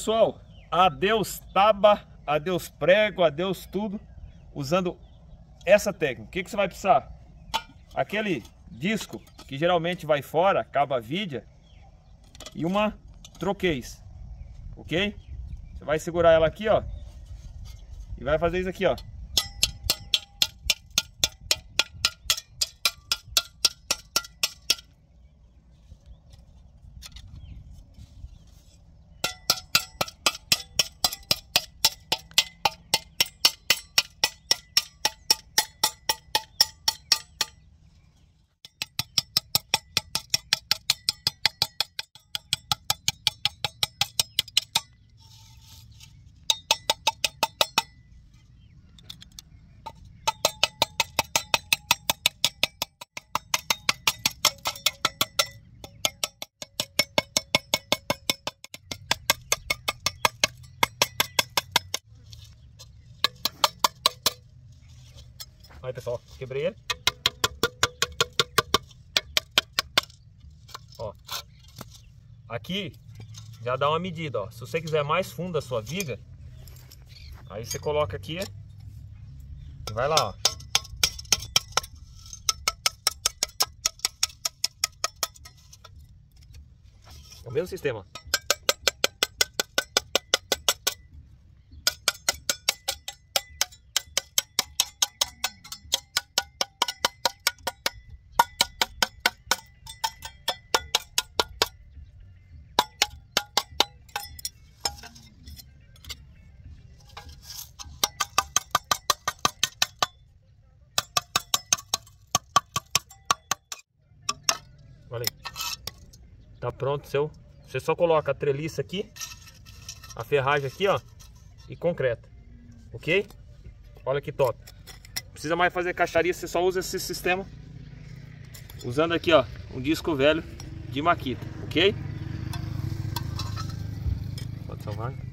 Pessoal, adeus taba, adeus prego, adeus tudo, usando essa técnica. O que, que você vai precisar? Aquele disco que geralmente vai fora, caba vidia, e uma troqueis, ok? Você vai segurar ela aqui, ó, e vai fazer isso aqui, ó. Aí pessoal, quebrei ele. Ó. Aqui já dá uma medida, ó. Se você quiser mais fundo a sua viga, aí você coloca aqui e vai lá, ó. É o mesmo sistema. Olha aí. Tá pronto seu. Você só coloca a treliça aqui, a ferragem aqui, ó, e concreta. Ok? Olha que top. Precisa mais fazer caixaria, você só usa esse sistema. Usando aqui, ó, um disco velho de maquita, ok? Pode salvar. Né?